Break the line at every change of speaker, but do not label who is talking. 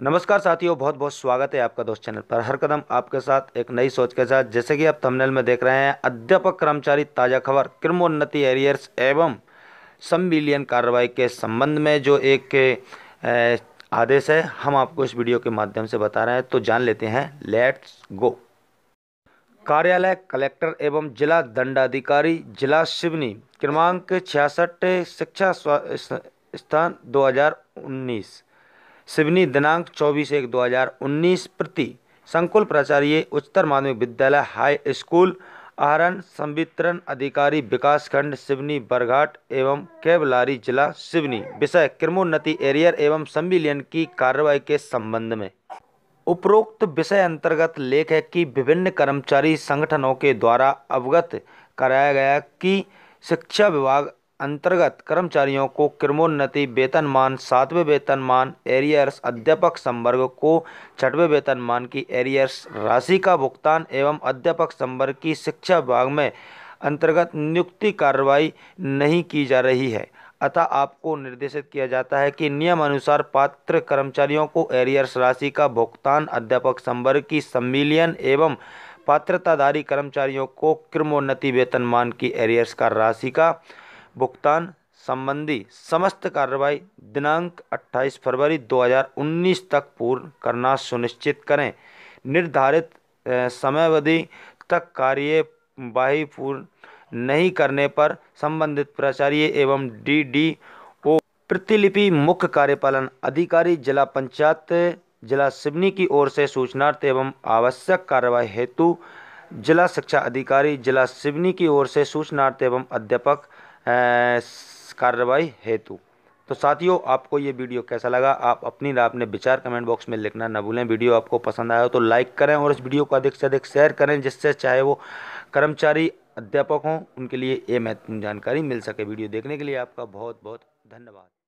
नमस्कार साथियों बहुत बहुत स्वागत है आपका दोस्त चैनल पर हर कदम आपके साथ एक नई सोच के साथ जैसे कि आप थंबनेल में देख रहे हैं अध्यापक कर्मचारी ताज़ा खबर क्रमोन्नति एरियर्स एवं सम्मिलियन कार्रवाई के संबंध में जो एक आदेश है हम आपको इस वीडियो के माध्यम से बता रहे हैं तो जान लेते हैं लेट्स गो कार्यालय कलेक्टर एवं जिला दंडाधिकारी जिला शिवनी क्रमांक छियासठ शिक्षा स्थान दो सिवनी दिनांक 24 एक 2019 प्रति संकुल प्राचार्य उच्चतर माध्यमिक विद्यालय हाई स्कूल आहरण संवितरण अधिकारी विकास खंड सिवनी बरघाट एवं केवलारी जिला सिवनी विषय क्रमोन्नति एरियर एवं संविलियन की कार्रवाई के संबंध में उपरोक्त विषय अंतर्गत लेख है कि विभिन्न कर्मचारी संगठनों के द्वारा अवगत कराया गया कि शिक्षा विभाग अंतर्गत कर्मचारियों को क्रमोन्नति वेतनमान सातवें वेतनमान एरियर्स अध्यापक संवर्ग को छठवें वेतनमान की एरियर्स राशि का भुगतान एवं अध्यापक संवर्ग की शिक्षा विभाग में अंतर्गत नियुक्ति कार्रवाई नहीं की जा रही है अतः आपको निर्देशित किया जाता है कि नियम अनुसार पात्र कर्मचारियों को एरियर्स राशि का भुगतान अध्यापक संवर्ग की सम्मिलियन एवं पात्रताधारी कर्मचारियों को क्रमोन्नति वेतनमान की एरियर्स का राशि का भुगतान संबंधी समस्त कार्रवाई दिनांक 28 फरवरी 2019 तक पूर्ण करना सुनिश्चित करें निर्धारित समयावधि तक कार्यवाही पूर्ण नहीं करने पर संबंधित प्राचार्य एवं डी डी ओ प्रतिलिपि मुख्य कार्यपालन अधिकारी जिला पंचायत जिला सिवनी की ओर से सूचनार्थ एवं आवश्यक कार्रवाई हेतु जिला शिक्षा अधिकारी जिला सिवनी की ओर से सूचनार्थ एवं अध्यापक कार्रवाई हेतु तो साथियों आपको ये वीडियो कैसा लगा आप अपनी राय अपने विचार कमेंट बॉक्स में लिखना ना भूलें वीडियो आपको पसंद आया हो तो लाइक करें और इस वीडियो को अधिक से अधिक शेयर करें जिससे चाहे वो कर्मचारी अध्यापक हों उनके लिए ये महत्वपूर्ण जानकारी मिल सके वीडियो देखने के लिए आपका बहुत बहुत धन्यवाद